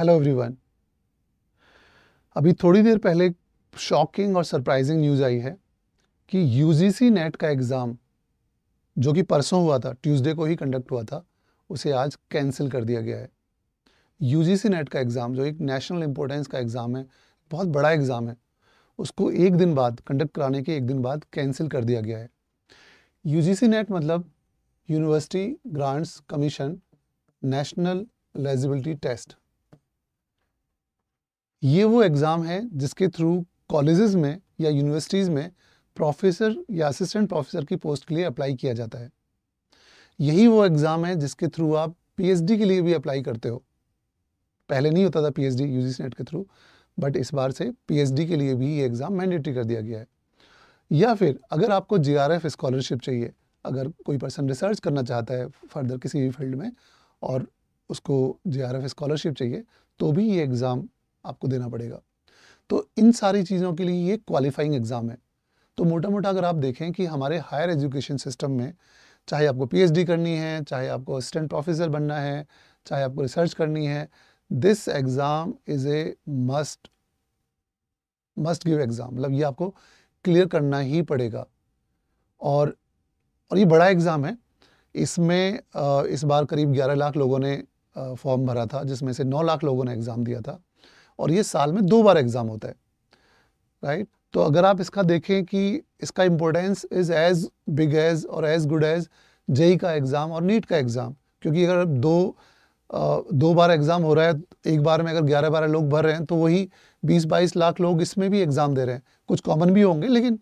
Hello everyone अभी थोड़ी देर पहले शॉकिंग और सरप्राइजिंग न्यूज़ आई है कि यूजीसी नेट का एग्ज़ाम जो कि परसों हुआ था ट्यूसडे को ही कंडक्ट हुआ था उसे आज कैंसिल कर दिया गया है यूजीसी नेट का एग्ज़ाम जो एक नेशनल इम्पोर्टेंस का एग्ज़ाम है बहुत बड़ा एग्ज़ाम है उसको एक दिन बाद कंडक्ट कराने के एक दिन बाद कैंसिल कर दिया गया है यूजीसी नेट मतलब university grants commission national eligibility test ये वो एग्ज़ाम है जिसके थ्रू कॉलेजेस में या यूनिवर्सिटीज़ में प्रोफेसर या असिस्टेंट प्रोफेसर की पोस्ट के लिए अप्लाई किया जाता है यही वो एग्ज़ाम है जिसके थ्रू आप पीएचडी के लिए भी अप्लाई करते हो पहले नहीं होता था पीएचडी यूजीसी नेट के थ्रू बट इस बार से पीएचडी के लिए भी ये एग्ज़ाम मैंडेटरी कर दिया गया है या फिर अगर आपको जीआरएफ स्कॉलरशिप चाहिए अगर कोई पर्सन रिसर्च करना चाहता है फर्दर किसी भी फील्ड में और उसको एफ स्कॉलरशिप चाहिए तो भी ये एग्ज़ाम आपको देना पड़ेगा तो इन सारी चीज़ों के लिए ये क्वालिफाइंग एग्ज़ाम है तो मोटा मोटा अगर आप देखें कि हमारे हायर एजुकेशन सिस्टम में चाहे आपको पीएचडी करनी है चाहे आपको असिस्टेंट प्रोफेसर बनना है चाहे आपको रिसर्च करनी है this exam is a must must give exam मतलब ये आपको क्लियर करना ही पड़ेगा और और ये बड़ा एग्ज़ाम है इसमें इस बार करीब 11 लाख लोगों ने फॉर्म भरा था जिसमें से 9 लाख लोगों ने एग्ज़ाम दिया था और ये साल में दो बार एग्ज़ाम होता है राइट right? तो अगर आप इसका देखें कि इसका importance is as big as और एज गुड एज जेई का एग्ज़ाम और नीट का एग्ज़ाम क्योंकि अगर दो आ, दो बार एग्ज़ाम हो रहा है एक बार में अगर ग्यारह बारह लोग भर रहे हैं तो वही बीस बाईस लाख लोग इसमें भी एग्ज़ाम दे रहे हैं कुछ कॉमन भी होंगे लेकिन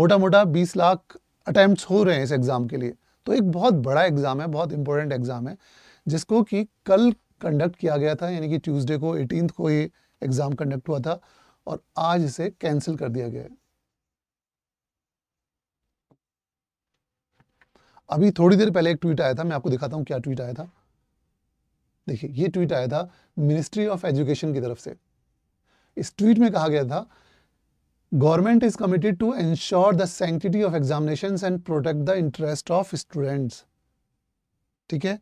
मोटा मोटा बीस लाख अटैम्प्ट हो रहे हैं इस एग्ज़ाम के लिए तो एक बहुत बड़ा एग्ज़ाम है बहुत इंपॉर्टेंट एग्ज़ाम है जिसको कि कल कंडक्ट किया गया था यानी कि ट्यूसडे को एटीन को ये एग्ज़ाम कंडक्ट हुआ था और आज इसे कैंसिल कर दिया गया है अभी थोड़ी देर पहले एक ट्वीट आया था मैं आपको दिखाता हूं क्या ट्वीट आया था देखिए ये ट्वीट आया था मिनिस्ट्री ऑफ एजुकेशन की तरफ से इस ट्वीट में कहा गया था government is committed to ensure the sanctity of examination and protect the interest of students ठीक है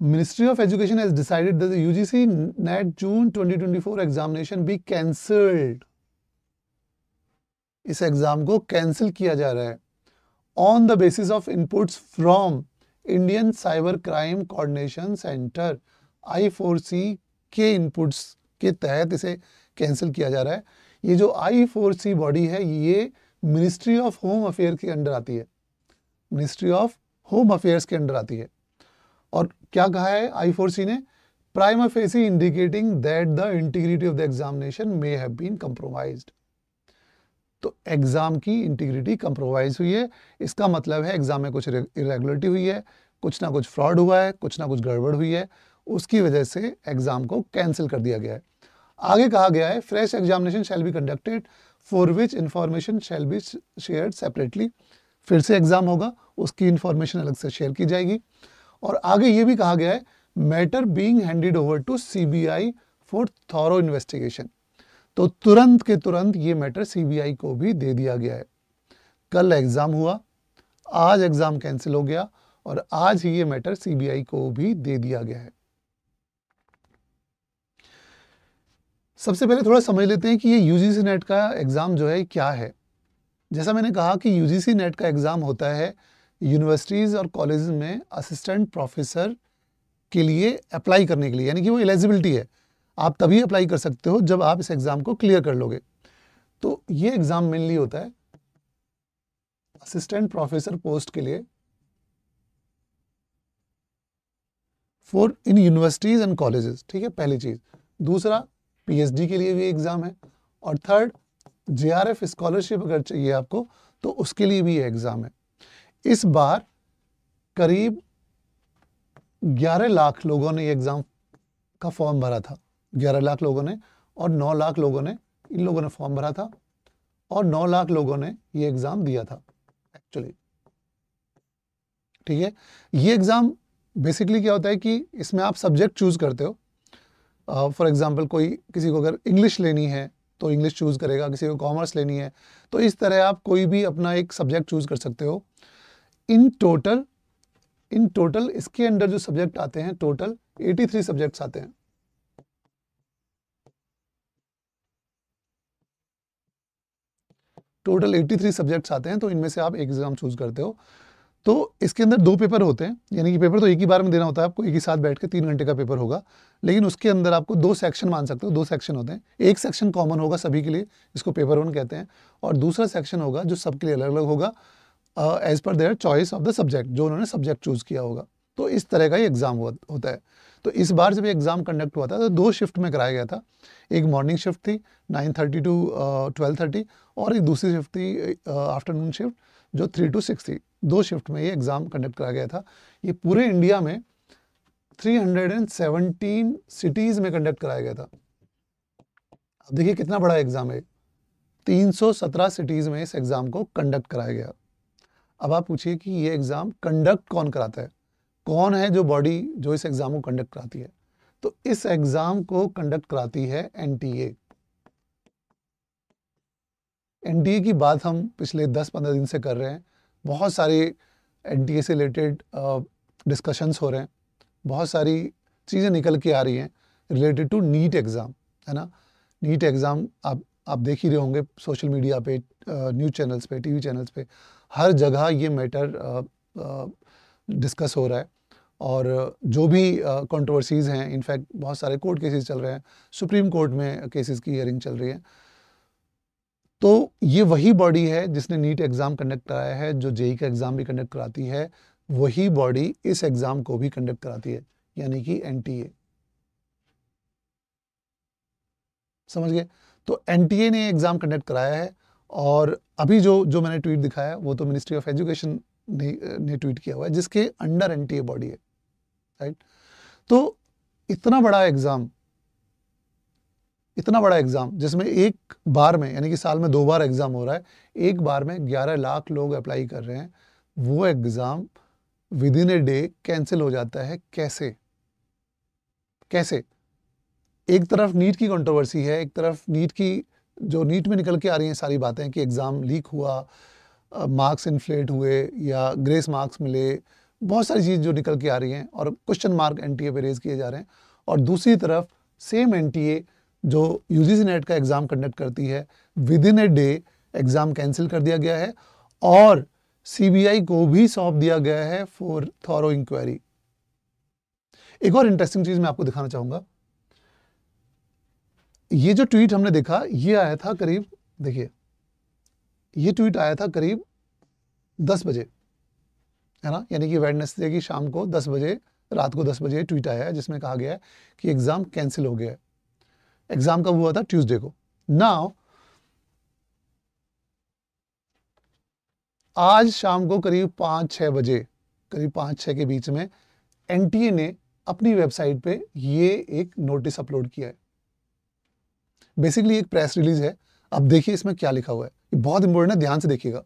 Ministry of Education has decided that the UGC NET June 2024 examination be cancelled. इस एग्जाम को कैंसिल किया जा रहा है on the basis of inputs from Indian cyber crime coordination centre I four C के inputs के तहत इसे कैंसिल किया जा रहा है ये जो आई फोर सी बॉडी है ये मिनिस्ट्री ऑफ होम अफेयर के अंडर आती है मिनिस्ट्री ऑफ होम अफेयर्स के अंडर आती है और क्या कहा है आई फोर सी ने prima facie indicating that the integrity of the examination may have been compromised तो एग्ज़ाम की इंटीग्रिटी कंप्रोमाइज हुई है इसका मतलब है एग्ज़ाम में कुछ इरेगुलरिटी हुई है कुछ ना कुछ फ्रॉड हुआ है कुछ ना कुछ गड़बड़ हुई है उसकी वजह से एग्ज़ाम को कैंसिल कर दिया गया है आगे कहा गया है fresh examination shall be conducted for which information shall be share separately फिर से एग्ज़ाम होगा उसकी इंफॉर्मेशन अलग से शेयर की जाएगी और आगे ये भी कहा गया है matter being handed over to CBI for thorough investigation तो तुरंत के तुरंत ये मैटर सीबीआई को भी दे दिया गया है कल एग्ज़ाम हुआ आज एग्ज़ाम कैंसिल हो गया और आज ही ये मैटर सीबीआई को भी दे दिया गया है सबसे पहले थोड़ा समझ लेते हैं कि ये यूजीसी नेट का एग्ज़ाम जो है क्या है जैसा मैंने कहा कि यूजीसी नेट का एग्ज़ाम होता है यूनिवर्सिटीज़ और कॉलेज में असिस्टेंट प्रोफेसर के लिए अप्लाई करने के लिए यानी कि वो एलिजिबिलिटी है आप तभी अप्लाई कर सकते हो जब आप इस एग्ज़ाम को क्लियर कर लोगे तो ये एग्ज़ाम मेनली होता है असिस्टेंट प्रोफेसर पोस्ट के लिए for in universities and colleges ठीक है पहली चीज़ दूसरा पीएचडी के लिए भी एग्ज़ाम है और थर्ड जेआरएफ स्कॉलरशिप अगर चाहिए आपको तो उसके लिए भी एग्ज़ाम है इस बार करीब 11 लाख लोगों ने एग्ज़ाम का फॉर्म भरा था 11 लाख लोगों ने और 9 लाख लोगों ने इन लोगों ने फॉर्म भरा था और 9 लाख लोगों ने ये एग्ज़ाम दिया था एक्चुअली ठीक है ये एग्ज़ाम बेसिकली क्या होता है कि इसमें आप सब्जेक्ट चूज़ करते हो फॉर uh, एग्ज़ाम्पल कोई किसी को अगर इंग्लिश लेनी है तो इंग्लिश चूज़ करेगा किसी को कॉमर्स लेनी है तो इस तरह आप कोई भी अपना एक सब्जेक्ट चूज़ कर सकते हो इन टोटल इन टोटल इसके अंडर जो सब्जेक्ट आते हैं टोटल 83 सब्जेक्ट्स आते हैं टोटल 83 सब्जेक्ट्स आते हैं तो इनमें से आप एक एग्जाम चूज करते हो तो इसके अंदर दो पेपर होते हैं यानी कि पेपर तो एक ही बार में देना होता है आपको एक ही साथ बैठ के तीन घंटे का पेपर होगा लेकिन उसके अंदर आपको दो सेक्शन मान सकते हो दो सेक्शन होते हैं एक सेक्शन कॉमन होगा सभी के लिए इसको पेपर वन कहते हैं और दूसरा सेक्शन होगा जो सबके लिए अलग अलग होगा एज पर their choice of the subject जो उन्होंने सब्जेक्ट चूज़ किया होगा तो इस तरह का ये एग्ज़ाम होता है तो इस बार जब एग्ज़ाम कंडक्ट हुआ था तो दो शिफ्ट में कराया गया था एक मॉर्निंग शिफ्ट थी 9:30 टू ट्वेल्व थर्टी और एक दूसरी शिफ्ट थी आफ्टरनून शिफ्ट जो थ्री टू सिक्स थी दो शिफ्ट में ये एग्ज़ाम कंडक्ट कराया गया था ये पूरे इंडिया में 317 सिटीज़ में कंडक्ट कराया गया था अब देखिए कितना बड़ा एग्ज़ाम है 317 सिटीज़ में इस एग्ज़ाम को कंडक्ट कराया गया अब आप पूछिए कि ये एग्ज़ाम कंडक्ट कौन कराता है कौन है जो बॉडी जो इस एग्ज़ाम को कंडक्ट कराती है तो इस एग्ज़ाम को कंडक्ट कराती है एनटीए एनटीए की बात हम पिछले 10-15 दिन से कर रहे हैं बहुत सारे एनटीए से रिलेटेड डिस्कशंस हो रहे हैं बहुत सारी चीज़ें निकल के आ रही हैं रिलेटेड टू नीट एग्ज़ाम है ना नीट एग्ज़ाम आप आप देख ही रहे होंगे सोशल मीडिया पे न्यूज़ चैनल्स पे टीवी चैनल्स पे हर जगह ये मैटर डिस्कस हो रहा है और जो भी कंट्रोवर्सीज़ हैं इनफैक्ट बहुत सारे कोर्ट केसेस चल रहे हैं सुप्रीम कोर्ट में केसेस की हियरिंग चल रही है तो ये वही बॉडी है जिसने नीट एग्ज़ाम कंडक्ट कराया है जो जेई e e का एग्ज़ाम भी कंडक्ट कराती है वही बॉडी इस एग्ज़ाम को भी कंडक्ट कराती है यानी कि एन समझ गए तो एन ने एग्ज़ाम कंडक्ट कराया है और अभी जो जो मैंने ट्वीट दिखाया वो तो मिनिस्ट्री ऑफ एजुकेशन ने ने ट्वीट किया हुआ है जिसके अंडर एनटीए बॉडी है राइट तो इतना बड़ा एग्ज़ाम इतना बड़ा एग्ज़ाम जिसमें एक बार में यानी कि साल में दो बार एग्ज़ाम हो रहा है एक बार में 11 लाख लोग अप्लाई कर रहे हैं वो exam within a day cancel हो जाता है कैसे कैसे एक तरफ नीट की कंट्रोवर्सी है एक तरफ नीट की जो नीट में निकल के आ रही हैं सारी बातें कि एग्ज़ाम लीक हुआ मार्क्स इन्फ्लेट हुए या ग्रेस मार्क्स मिले बहुत सारी चीज़ जो निकल के आ रही हैं और क्वेश्चन मार्क एन पे रेज़ किए जा रहे हैं और दूसरी तरफ सेम एन जो यू जी नेट का एग्ज़ाम कंडक्ट करती है within a day exam cancel कर दिया गया है और सी को भी सौंप दिया गया है फॉर थॉरो इंक्वायरी एक और इंटरेस्टिंग चीज़ मैं आपको दिखाना चाहूँगा ये जो ट्वीट हमने देखा ये आया था करीब देखिए ये ट्वीट आया था करीब दस बजे है ना यानी कि वेडनेसडे की शाम को दस बजे रात को दस बजे ट्वीट आया है जिसमें कहा गया है कि एग्ज़ाम कैंसिल हो गया है एग्ज़ाम कब हुआ था ट्यूसडे को नाउ आज शाम को करीब पांच छह बजे करीब पांच छह के बीच में एनटीए ने अपनी वेबसाइट पे ये एक नोटिस अपलोड किया है बेसिकली एक प्रेस रिलीज है अब देखिए इसमें क्या लिखा हुआ है बहुत इंपॉर्टेंट है ध्यान से देखिएगा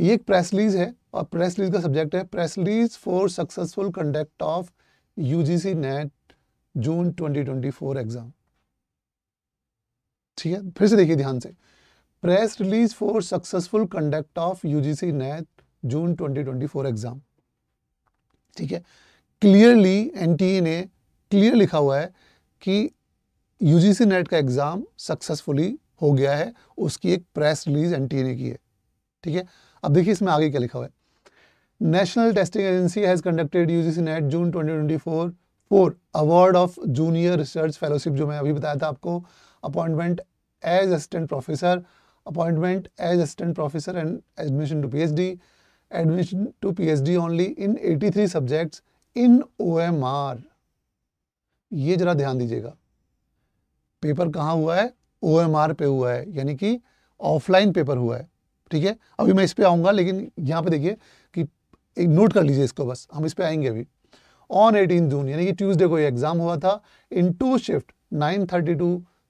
ये एक प्रेस रिलीज है और प्रेस रिलीज का सब्जेक्ट है press release for successful conduct of UGC NET June 2024 exam ठीक है फिर से देखिए ध्यान से press release for successful conduct of UGC NET June 2024 exam ठीक है क्लियरली एन क्लियर लिखा हुआ है कि यूजीसी नेट का एग्ज़ाम सक्सेसफुली हो गया है उसकी एक प्रेस रिलीज एनटीए की है ठीक है अब देखिए इसमें आगे क्या लिखा हुआ है National Testing Agency has conducted UGC NET June 2024 for award of junior research fellowship जो मैं अभी बताया था आपको appointment as assistant professor appointment as assistant professor and admission to P admission to P only in eighty subjects in ओ ये जरा ध्यान दीजिएगा पेपर कहाँ हुआ है ओ पे हुआ है यानी कि ऑफलाइन पेपर हुआ है ठीक है अभी मैं इस पर आऊँगा लेकिन यहाँ पे देखिए कि एक नोट कर लीजिए इसको बस हम इस पर आएंगे अभी ऑन एटीन जून यानी कि ट्यूसडे को ये एग्ज़ाम हुआ था in two shift nine thirty to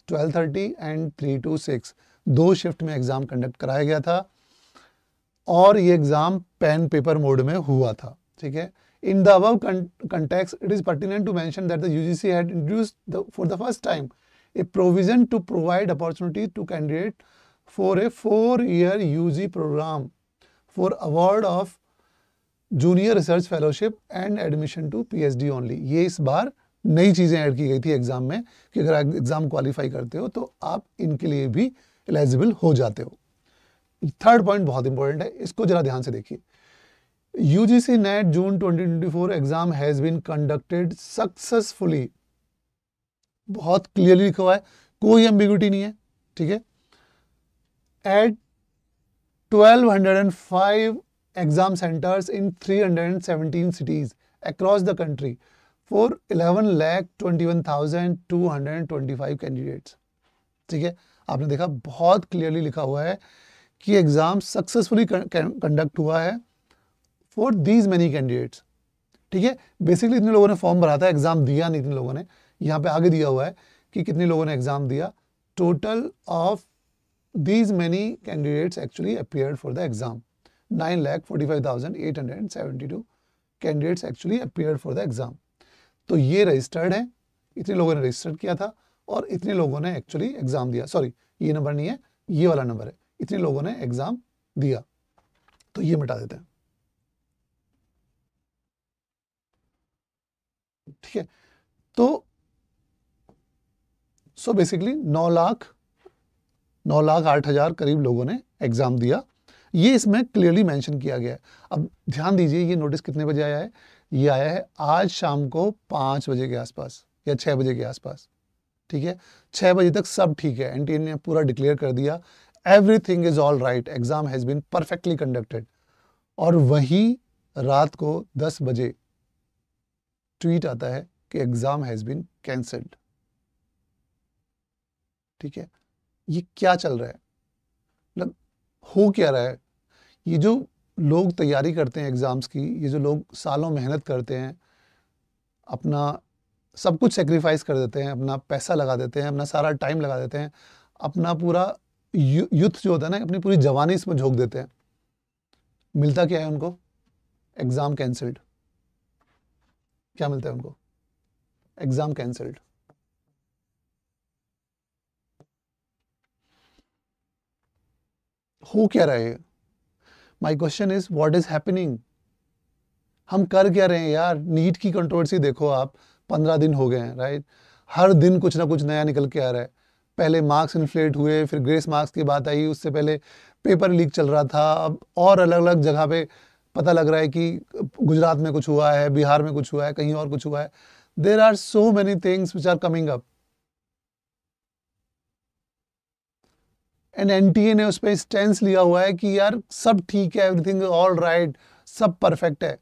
twelve thirty and three to six दो शिफ्ट में एग्ज़ाम कंडक्ट कराया गया था और ये एग्ज़ाम पेन पेपर मोड में हुआ था ठीक है इन द अब context it is pertinent to to mention that the UGC had introduced the, for the first time a provision to provide opportunity to candidate for a four-year UG program for award of junior research fellowship and admission to PhD only ये इस बार नई चीज़ें add की गई थी exam में कि अगर आप एग्ज़ाम क्वालिफाई करते हो तो आप इनके लिए भी एलिजिबल हो जाते हो थर्ड पॉइंट बहुत इंपॉर्टेंट है इसको जरा ध्यान से देखिए UGC NET June 2024 exam has been conducted successfully बहुत क्लियरली लिखा हुआ है कोई एम्बिग्यूटी नहीं है ठीक है at 1205 exam centers in 317 cities across the country for 11 twenty 21,225 candidates ठीक है आपने देखा बहुत क्लियरली लिखा हुआ है कि एग्ज़ाम सक्सेसफुली कंडक्ट हुआ है फॉर दीज मैनी कैंडिडेट्स ठीक है बेसिकली इतने लोगों ने फॉर्म भरा था एग्ज़ाम दिया नहीं इतने लोगों ने यहाँ पे आगे दिया हुआ है कि कितने लोगों ने एग्ज़ाम दिया total of these actually for the exam nine candidates forty five thousand eight hundred and seventy two candidates actually appeared for the exam तो ये रजिस्टर्ड है इतने लोगों ने रजिस्टर्ड किया था और इतने लोगों ने एक्चुअली एग्जाम दिया सॉरी ये नंबर नहीं है ये वाला नंबर है इतने लोगों ने एग्जाम दिया तो ये मिटा देते हैं ठीक है तो सो बेसिकली नौ लाख नौ लाख आठ हज़ार करीब लोगों ने एग्ज़ाम दिया ये इसमें क्लियरली मेंशन किया गया है अब ध्यान दीजिए ये नोटिस कितने बजे आया है ये आया है आज शाम को पाँच बजे के आसपास या छः बजे के आसपास ठीक है छः बजे तक सब ठीक है एन ने पूरा डिक्लेयर कर दिया everything is all right exam has been perfectly conducted और वहीं रात को दस बजे ट्वीट आता है कि एग्ज़ाम हैज़ बीन कैंसल्ड ठीक है ये क्या चल रहा है मतलब हो क्या रहा है ये जो लोग तैयारी करते हैं एग्ज़ाम्स की ये जो लोग सालों मेहनत करते हैं अपना सब कुछ सेक्रीफाइस कर देते हैं अपना पैसा लगा देते हैं अपना सारा टाइम लगा देते हैं अपना पूरा यूथ जो होता है ना अपनी पूरी जवानी इसमें झोंक देते हैं मिलता क्या है उनको एग्ज़ाम कैंसल्ड क्या मिलता है उनको एग्ज़ाम कैंसल्ड हो क्या रहे my question is what is happening हम कर क्या रहे हैं यार नीट की कंट्रोवर्सी देखो आप पंद्रह दिन हो गए हैं राइट हर दिन कुछ ना कुछ नया निकल के आ रहा है पहले मार्क्स इन्फ्लेट हुए फिर ग्रेस मार्क्स की बात आई उससे पहले पेपर लीक चल रहा था अब और अलग अलग जगह पे पता लग रहा है कि गुजरात में कुछ हुआ है बिहार में कुछ हुआ है कहीं और कुछ हुआ है there are so many things which are coming up and N ने उस पर स्टेंस लिया हुआ है कि यार सब ठीक है एवरीथिंग ऑल राइट सब परफेक्ट है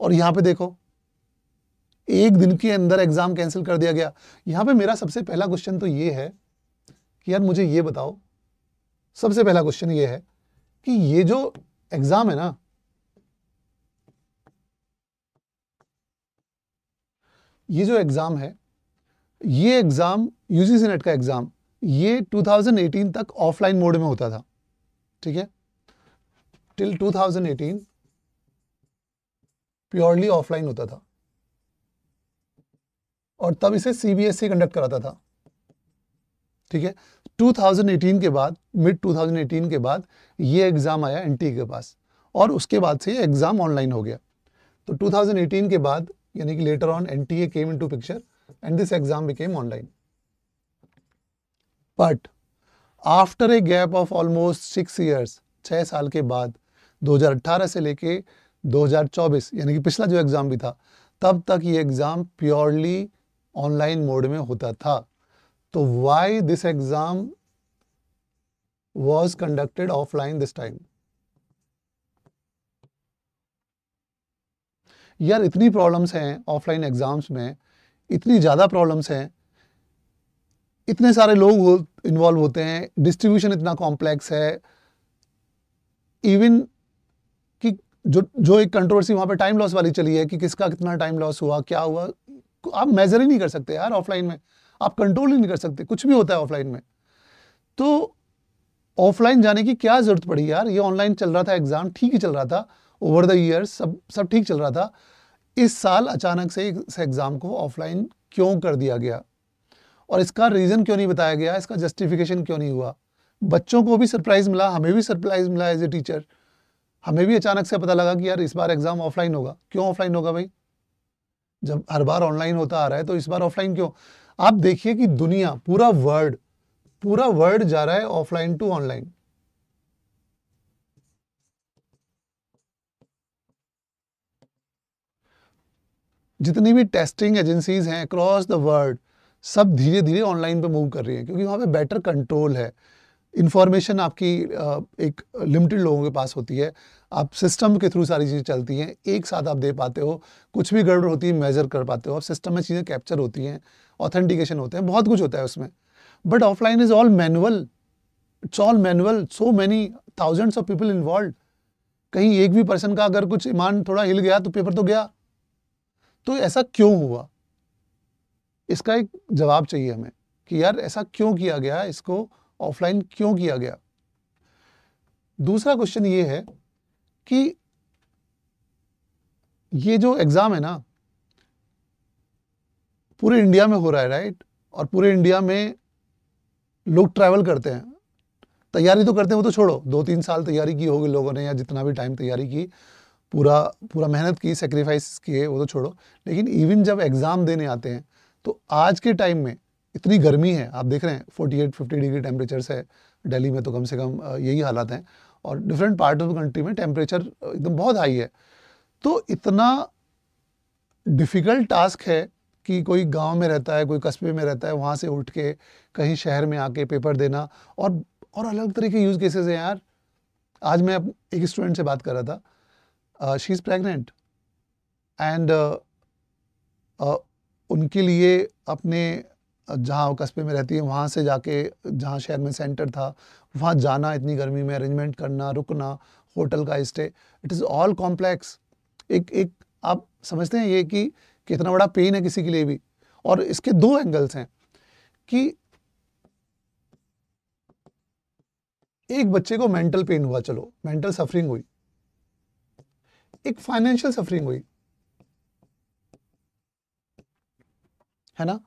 और यहां पे देखो एक दिन के अंदर एग्ज़ाम कैंसिल कर दिया गया यहां पे मेरा सबसे पहला क्वेश्चन तो ये है कि यार मुझे ये बताओ सबसे पहला क्वेश्चन ये है कि ये जो एग्ज़ाम है ना ये जो एग्ज़ाम है ये एग्ज़ाम यूजीसी नेट का एग्ज़ाम ये 2018 तक ऑफलाइन मोड में होता था ठीक है टिल 2018 प्योरली ऑफलाइन होता था और तब इसे सीबीएसई कंडक्ट e कराता था ठीक है 2018 के बाद मिड 2018 के बाद ये एग्ज़ाम आया एनटी e के पास और उसके बाद से ये एग्ज़ाम ऑनलाइन हो गया तो 2018 के बाद यानी कि later on N T A came into picture and this exam became online but after a gap of almost six years छः साल के बाद 2018 से लेके 2024 यानी कि पिछला जो एग्ज़ाम भी था तब तक ये एग्ज़ाम प्योरली ऑनलाइन मोड में होता था तो why this exam was conducted offline this time यार इतनी प्रॉब्लम्स हैं ऑफलाइन एग्जाम्स में इतनी ज़्यादा प्रॉब्लम्स हैं इतने सारे लोग हो इन्वॉल्व होते हैं डिस्ट्रीब्यूशन इतना कॉम्प्लेक्स है इवन कि जो जो एक कंट्रोवर्सी वहाँ पे टाइम लॉस वाली चली है कि किसका कितना टाइम लॉस हुआ क्या हुआ आप मेजर ही नहीं कर सकते यार ऑफलाइन में आप कंट्रोल ही नहीं कर सकते कुछ भी होता है ऑफलाइन में तो ऑफलाइन जाने की क्या ज़रूरत पड़ी यार ये ऑनलाइन चल रहा था एग्ज़ाम ठीक ही चल रहा था ओवर द ईयर्स सब सब ठीक चल रहा था इस साल अचानक से इस एग्ज़ाम को ऑफलाइन क्यों कर दिया गया और इसका रीज़न क्यों नहीं बताया गया इसका जस्टिफिकेशन क्यों नहीं हुआ बच्चों को भी सरप्राइज़ मिला हमें भी सरप्राइज़ मिला एज ए टीचर हमें भी अचानक से पता लगा कि यार इस बार एग्ज़ाम ऑफलाइन होगा क्यों ऑफलाइन होगा भाई जब हर बार ऑनलाइन होता आ रहा है तो इस बार ऑफलाइन क्यों आप देखिए कि दुनिया पूरा वर्ल्ड पूरा वर्ल्ड जा रहा है ऑफलाइन टू ऑनलाइन जितनी भी टेस्टिंग एजेंसीज हैं अक्रॉस द वर्ल्ड सब धीरे धीरे ऑनलाइन पे मूव कर रही हैं क्योंकि वहाँ पे बेटर कंट्रोल है इन्फॉर्मेशन आपकी एक लिमिटेड लोगों के पास होती है आप सिस्टम के थ्रू सारी चीज़ें चलती हैं एक साथ आप दे पाते हो कुछ भी गड़बड़ होती है मेज़र कर पाते हो आप सिस्टम में चीज़ें कैप्चर होती हैं ऑथेंटिकेशन होते हैं बहुत कुछ होता है उसमें but offline is all manual it's all manual so many thousands of people involve कहीं एक भी पर्सन का अगर कुछ ईमान थोड़ा हिल गया तो पेपर तो गया तो ऐसा क्यों हुआ इसका एक जवाब चाहिए हमें कि यार ऐसा क्यों किया गया इसको ऑफलाइन क्यों किया गया दूसरा क्वेश्चन ये है कि ये जो एग्ज़ाम है ना पूरे इंडिया में हो रहा है राइट और पूरे इंडिया में लोग ट्रैवल करते हैं तैयारी तो करते हैं वो तो छोड़ो दो तीन साल तैयारी की होगी लोगों ने या जितना भी टाइम तैयारी की पूरा पूरा मेहनत की सेक्रीफाइस किए वो तो छोड़ो लेकिन इवन जब एग्ज़ाम देने आते हैं तो आज के टाइम में इतनी गर्मी है आप देख रहे हैं forty eight fifty degree temperature है दिल्ली में तो कम से कम यही हालात हैं और different part of the country में टेम्परेचर एकदम बहुत हाई है तो इतना डिफ़िकल्ट टास्क है कि कोई गांव में रहता है कोई कस्बे में रहता है वहाँ से उठ के कहीं शहर में आके पेपर देना और और अलग तरह के यूज़ केसेस हैं यार आज मैं एक स्टूडेंट से बात कर रहा था शी इज़ प्रेगनेंट एंड उनके लिए अपने जहाँ कस्बे में रहती है वहाँ से जाके जहाँ शहर में सेंटर था वहाँ जाना इतनी गर्मी में अरेंजमेंट करना रुकना होटल का stay it is all complex एक एक आप समझते हैं ये कि कितना बड़ा पेन है किसी के लिए भी और इसके दो एंगल्स हैं कि एक बच्चे को मेंटल पेन हुआ चलो मेंटल सफरिंग हुई एक फाइनेंशियल सफरिंग हुई है ना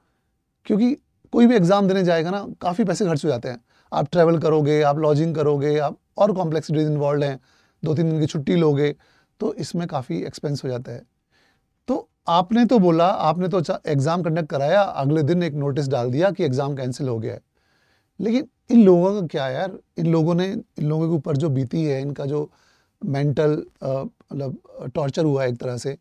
क्योंकि कोई भी एग्ज़ाम देने जाएगा ना काफ़ी पैसे खर्च हो जाते हैं आप ट्रैवल करोगे आप लॉजिंग करोगे आप और कॉम्प्लेक्सिटीज इन्वॉल्व हैं दो तीन दिन की छुट्टी लोगे तो इसमें काफ़ी एक्सपेंस हो जाता है तो आपने तो बोला आपने तो एग्ज़ाम कंडक्ट कराया अगले दिन एक नोटिस डाल दिया कि एग्ज़ाम कैंसिल हो गया है लेकिन इन लोगों का क्या यार इन लोगों ने इन लोगों के ऊपर जो बीती है इनका जो मेंटल मतलब टॉर्चर हुआ है एक तरह से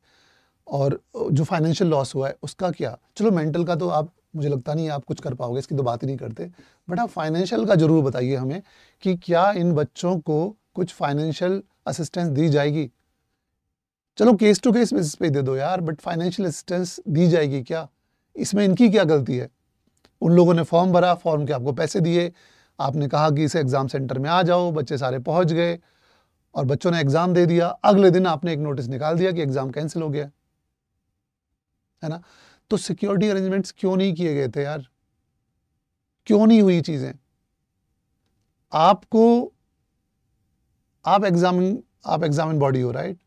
और जो फाइनेंशियल लॉस हुआ है उसका क्या चलो मेंटल का तो आप मुझे लगता नहीं आप कुछ कर पाओगे इसकी तो बात ही नहीं करते बट आप फाइनेंशियल का ज़रूर बताइए हमें कि क्या इन बच्चों को कुछ फाइनेंशियल असिस्टेंस दी जाएगी चलो केस टू केस बेसिस पे दे दो यार बट फाइनेंशियल असिस्टेंस दी जाएगी क्या इसमें इनकी क्या गलती है उन लोगों ने फॉर्म भरा फॉर्म के आपको पैसे दिए आपने कहा कि इसे एग्ज़ाम सेंटर में आ जाओ बच्चे सारे पहुंच गए और बच्चों ने एग्ज़ाम दे दिया अगले दिन आपने एक नोटिस निकाल दिया कि एग्ज़ाम कैंसिल हो गया है ना तो सिक्योरिटी अरेंजमेंट्स क्यों नहीं किए गए थे यार क्यों नहीं हुई चीज़ें आपको आप एग्जामिन आप एग्जामिन बॉडी हो राइट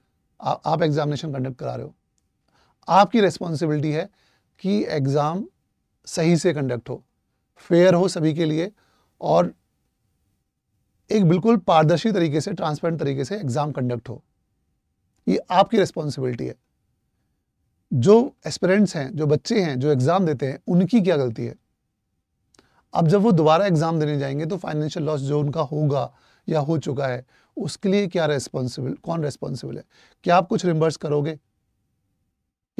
आप एग्जामिनेशन कंडक्ट करा रहे हो आपकी रेस्पॉन्सिबिलिटी है कि एग्ज़ाम सही से कंडक्ट हो फेयर हो सभी के लिए और एक बिल्कुल पारदर्शी तरीके से ट्रांसपेरेंट तरीके से एग्ज़ाम कंडक्ट हो ये आपकी रिस्पॉन्सिबिलिटी है जो एस्पिरेंट्स हैं जो बच्चे हैं जो एग्ज़ाम देते हैं उनकी क्या गलती है अब जब वो दोबारा एग्ज़ाम देने जाएंगे तो फाइनेंशियल लॉस जो उनका होगा या हो चुका है उसके लिए क्या रेस्पॉन्सिबल कौन रेस्पॉन्सिबल है क्या आप कुछ रिमबर्स करोगे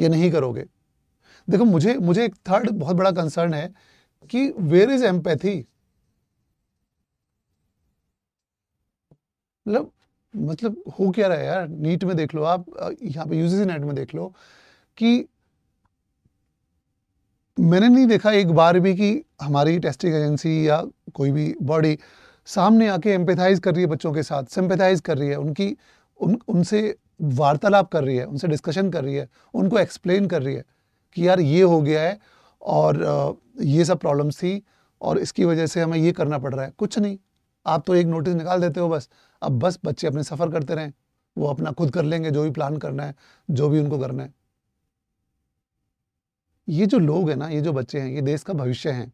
या नहीं करोगे देखो मुझे मुझे एक थर्ड बहुत बड़ा कंसर्न है कि वेयर इज एम्पैथी मतलब मतलब हो क्या रहा है यार नीट में देख लो आप यहाँ पे यूजीसी नेट में देख लो कि मैंने नहीं देखा एक बार भी कि हमारी टेस्टिंग एजेंसी या कोई भी बॉडी सामने आके एम्पेथाइज कर रही है बच्चों के साथ सिंपेथाइज कर रही है उनकी उन उनसे वार्तालाप कर रही है उनसे डिस्कशन कर रही है उनको एक्सप्लेन कर रही है कि यार ये हो गया है और ये सब प्रॉब्लम्स थी और इसकी वजह से हमें ये करना पड़ रहा है कुछ नहीं आप तो एक नोटिस निकाल देते हो बस अब बस बच्चे अपने सफ़र करते रहें वो अपना खुद कर लेंगे जो भी प्लान करना है जो भी उनको करना है ये जो लोग हैं ना ये जो बच्चे हैं ये देश का भविष्य हैं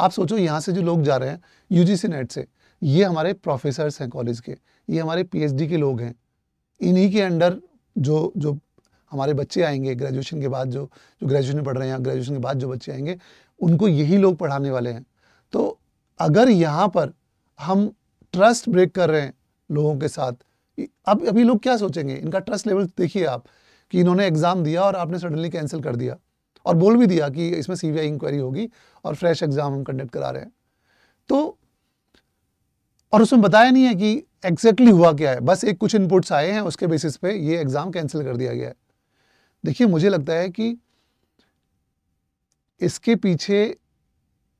आप सोचो यहाँ से जो लोग जा रहे हैं यूजीसी नेट से ये हमारे प्रोफेसर्स हैं कॉलेज के ये हमारे पीएचडी के लोग हैं इन्हीं के अंडर जो जो हमारे बच्चे आएंगे ग्रेजुएशन के बाद जो जो ग्रेजुएशन पढ़ रहे हैं ग्रेजुएशन के बाद जो बच्चे आएंगे उनको यही लोग पढ़ाने वाले हैं तो अगर यहाँ पर हम ट्रस्ट ब्रेक कर रहे हैं लोगों के साथ अब अभी लोग क्या सोचेंगे इनका ट्रस्ट लेवल देखिए आप कि इन्होंने एग्ज़ाम दिया और आपने सडनली कैंसिल कर दिया और बोल भी दिया कि इसमें सी इंक्वायरी होगी और फ्रेश एग्ज़ाम हम कंडक्ट करा रहे हैं तो और उसमें बताया नहीं है कि एग्जैक्टली exactly हुआ क्या है बस एक कुछ इनपुट्स आए हैं उसके बेसिस पे ये एग्ज़ाम कैंसिल कर दिया गया है देखिए मुझे लगता है कि इसके पीछे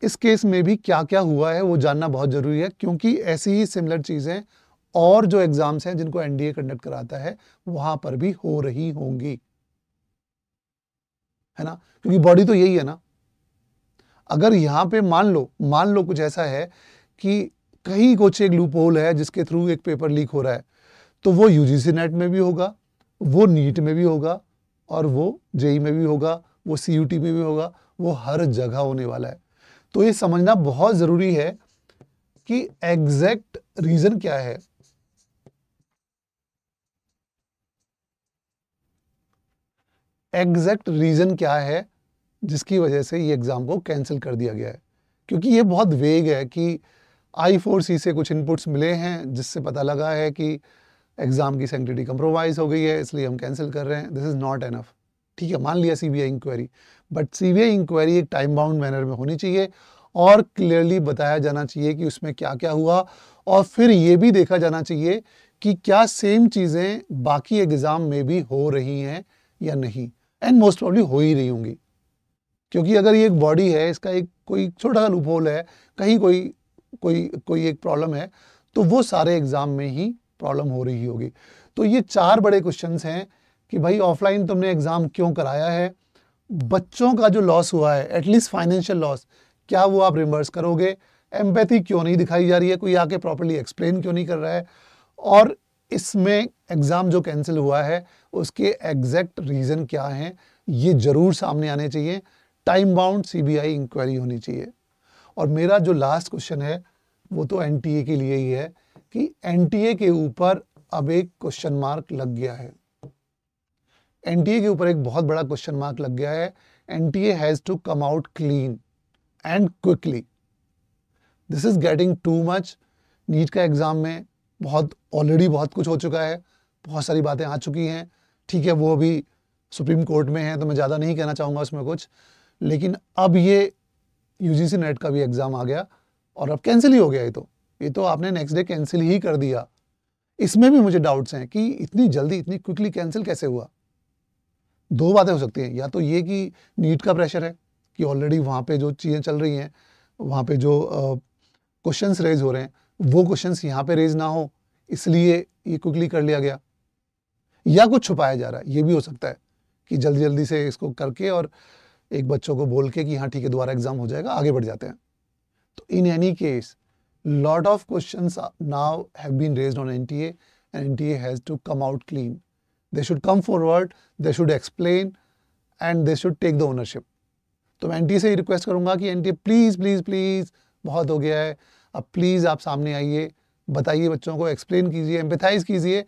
इस केस में भी क्या क्या हुआ है वो जानना बहुत ज़रूरी है क्योंकि ऐसी ही सिमिलर चीज़ें और जो एग्ज़ाम्स हैं जिनको एनडीए कंडक्ट कराता है वहां पर भी हो रही होंगी है ना क्योंकि बॉडी तो यही है ना अगर यहां पे मान लो मान लो कुछ ऐसा है कि कहीं कुछ एक लूप होल है जिसके थ्रू एक पेपर लीक हो रहा है तो वो यूजीसी नेट में भी होगा वो नीट में भी होगा और वो जेई e में भी होगा वो सी में भी होगा वो हर जगह होने वाला है तो ये समझना बहुत ज़रूरी है कि एग्जैक्ट रीज़न क्या है एग्जैक्ट रीज़न क्या है जिसकी वजह से ये एग्ज़ाम को कैंसिल कर दिया गया है क्योंकि ये बहुत वेग है कि आई फोर सी से कुछ इनपुट्स मिले हैं जिससे पता लगा है कि एग्ज़ाम की सेंटिटी कम्प्रोमाइज़ हो गई है इसलिए हम कैंसिल कर रहे हैं दिस इज़ नॉट एनफ ठीक है मान लिया C B I inquiry but C B I inquiry एक टाइम बाउंड मैनर में होनी चाहिए और क्लियरली बताया जाना चाहिए कि उसमें क्या क्या हुआ और फिर ये भी देखा जाना चाहिए कि क्या सेम चीज़ें बाकी एग्ज़ाम में भी हो रही हैं या नहीं एंड मोस्ट प्रॉब्ली हो ही रही होंगी क्योंकि अगर ये एक बॉडी है इसका एक कोई छोटा सा लूपोल है कहीं कोई कोई कोई एक प्रॉब्लम है तो वो सारे एग्ज़ाम में ही प्रॉब्लम हो रही होगी तो ये चार बड़े क्वेश्चन हैं कि भाई ऑफलाइन तुमने एग्ज़ाम क्यों कराया है बच्चों का जो लॉस हुआ है एटलीस्ट फाइनेंशियल लॉस क्या वो आप रिवर्स करोगे एम्पैथी क्यों नहीं दिखाई जा रही है कोई आके प्रॉपरली एक्सप्लेन क्यों नहीं कर रहा है और इसमें एग्ज़ाम जो कैंसिल हुआ है उसके एग्जैक्ट रीज़न क्या हैं ये ज़रूर सामने आने चाहिए टाइम बाउंड सीबीआई इंक्वायरी होनी चाहिए और मेरा जो लास्ट क्वेश्चन है वो तो एनटीए के लिए ही है कि एनटीए के ऊपर अब एक क्वेश्चन मार्क लग गया है एनटीए के ऊपर एक बहुत बड़ा क्वेश्चन मार्क लग गया है NTA has to come out clean and quickly this is getting too much NEET का एग्ज़ाम में बहुत ऑलरेडी बहुत कुछ हो चुका है बहुत सारी बातें आ चुकी हैं ठीक है वो अभी सुप्रीम कोर्ट में है तो मैं ज़्यादा नहीं कहना चाहूंगा उसमें कुछ लेकिन अब ये यूजीसी नेट का भी एग्ज़ाम आ गया और अब कैंसिल ही हो गया ये तो ये तो आपने नेक्स्ट डे कैंसिल ही कर दिया इसमें भी मुझे डाउट्स हैं कि इतनी जल्दी इतनी क्विकली कैंसिल कैसे हुआ दो बातें हो सकती हैं या तो ये कि नीट का प्रेशर है कि ऑलरेडी वहाँ पे जो चीज़ें चल रही हैं वहाँ पे जो क्वेश्चन uh, रेज हो रहे हैं वो क्वेश्चन यहाँ पे रेज ना हो इसलिए ये क्विकली कर लिया गया या कुछ छुपाया जा रहा है ये भी हो सकता है कि जल्दी जल्दी से इसको करके और एक बच्चों को बोल के कि हाँ ठीक है दोबारा एग्जाम हो जाएगा आगे बढ़ जाते हैं तो in any case question of have been raise on N T and N T as to come out clean they should come forward they should explain and they should take the ownership तो मैं N से ही रिक्वेस्ट करूंगा कि N T please please please बहुत हो गया है अब प्लीज़ आप सामने आइए बताइए बच्चों को एक्सप्लेन कीजिए एम्पेथाइज कीजिए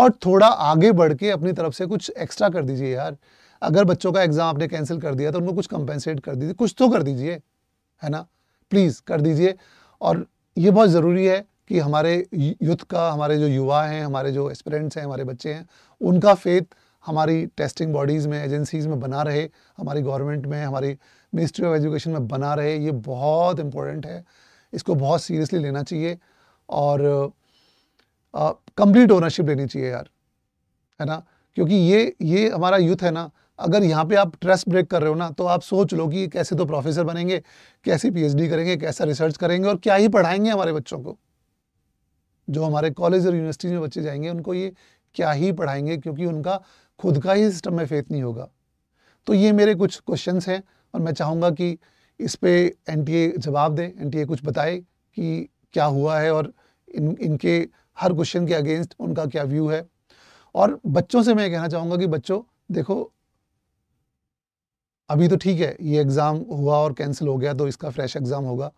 और थोड़ा आगे बढ़ के अपनी तरफ से कुछ एक्स्ट्रा कर दीजिए यार अगर बच्चों का एग्ज़ाम आपने कैंसिल कर दिया तो उनको कुछ कंपेंसेट कर दीजिए कुछ तो कर दीजिए है ना प्लीज़ कर दीजिए और ये बहुत ज़रूरी है कि हमारे यूथ का हमारे जो युवा हैं हमारे जो एक्सपेरेंट्स हैं हमारे बच्चे हैं उनका फेथ हमारी टेस्टिंग बॉडीज़ में एजेंसीज़ में बना रहे हमारी गवर्नमेंट में हमारी मिनिस्ट्री ऑफ एजुकेशन में बना रहे ये बहुत इम्पोर्टेंट है इसको बहुत सीरियसली लेना चाहिए और कंप्लीट ओनरशिप लेनी चाहिए यार है ना क्योंकि ये ये हमारा यूथ है ना अगर यहाँ पे आप ट्रस्ट ब्रेक कर रहे हो ना तो आप सोच लो कि कैसे तो प्रोफेसर बनेंगे कैसे पीएचडी करेंगे कैसा रिसर्च करेंगे और क्या ही पढ़ाएंगे हमारे बच्चों को जो हमारे कॉलेज और यूनिवर्सिटी में बच्चे जाएंगे उनको ये क्या ही पढ़ाएंगे क्योंकि उनका खुद का ही सिस्टम में फेथ नहीं होगा तो ये मेरे कुछ क्वेश्चन हैं और मैं चाहूँगा कि इस पर एन जवाब दे एन कुछ बताए कि क्या हुआ है और इन इनके हर क्वेश्चन के अगेंस्ट उनका क्या व्यू है और बच्चों से मैं कहना चाहूँगा कि बच्चों देखो अभी तो ठीक है ये एग्ज़ाम हुआ और कैंसिल हो गया तो इसका फ्रेश एग्ज़ाम होगा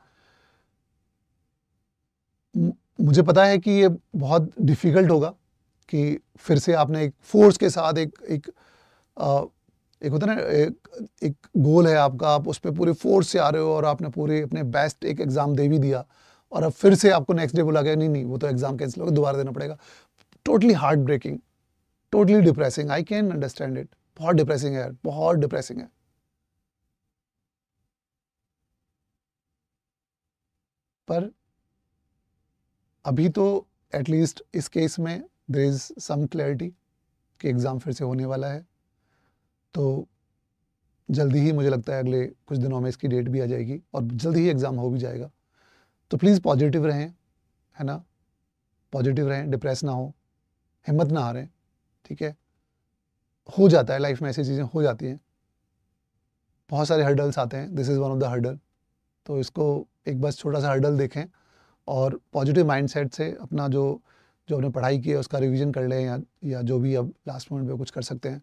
मुझे पता है कि ये बहुत डिफ़िकल्ट होगा कि फिर से आपने एक फोर्स के साथ एक एक आ, एक होता है ना एक, एक गोल है आपका आप उस पर पूरे फोर्स से आ रहे हो और आपने पूरे अपने बेस्ट एक एग्ज़ाम दे भी दिया और अब फिर से आपको नेक्स्ट डे बोला गया नहीं नहीं वो तो एग्ज़ाम कैंसिल होगा दोबारा देना पड़ेगा totally heart breaking totally depressing I can understand it बहुत डिप्रेसिंग है बहुत डिप्रेसिंग है पर अभी तो एटलीस्ट इस केस में देर इज़ सम क्लैरिटी कि एग्ज़ाम फिर से होने वाला है तो जल्दी ही मुझे लगता है अगले कुछ दिनों में इसकी डेट भी आ जाएगी और जल्दी ही एग्ज़ाम हो भी जाएगा तो प्लीज़ पॉजिटिव रहें है ना पॉजिटिव रहें डिप्रेस ना हो हिम्मत ना हारें ठीक है हो जाता है लाइफ में ऐसी चीज़ें हो जाती हैं बहुत सारे हर्डल्स आते हैं this is one of the hurdle तो इसको एक बस छोटा सा हर्डल देखें और पॉजिटिव माइंडसेट से अपना जो जो हमने पढ़ाई की है उसका रिवीजन कर लें या या जो भी अब लास्ट मोमेंट पे कुछ कर सकते हैं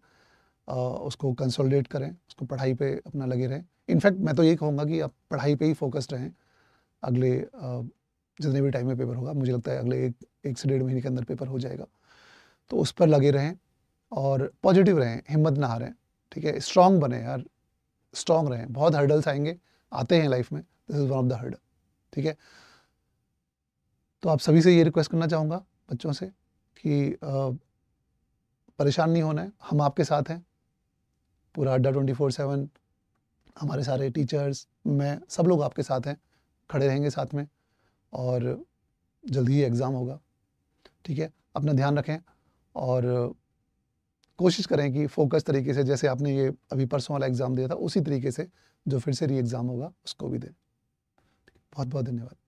आ, उसको कंसोलिडेट करें उसको पढ़ाई पे अपना लगे रहें इनफैक्ट मैं तो ये कहूँगा कि आप पढ़ाई पे ही फोकस्ड रहें अगले आ, जितने भी टाइम में पेपर होगा मुझे लगता है अगले एक एक से डेढ़ महीने के अंदर पेपर हो जाएगा तो उस पर लगे रहें और पॉजिटिव रहें हिम्मत ना हारें ठीक है स्ट्रांग बने यार स्ट्रांग रहें बहुत हर्डल्स आएंगे आते हैं लाइफ में this is one of the hurdle ठीक है तो आप सभी से ये रिक्वेस्ट करना चाहूँगा बच्चों से कि परेशान नहीं होना है हम आपके साथ हैं पूरा अड्डा ट्वेंटी फोर सेवन हमारे सारे टीचर्स मैं सब लोग आपके साथ हैं खड़े रहेंगे साथ में और जल्दी ही एग्ज़ाम होगा ठीक है अपना ध्यान रखें और कोशिश करें कि फोकस तरीके से जैसे आपने ये अभी परसों वाला एग्ज़ाम दिया था उसी तरीके से जो फिर से री एग्ज़ाम होगा उसको भी दें बहुत बहुत धन्यवाद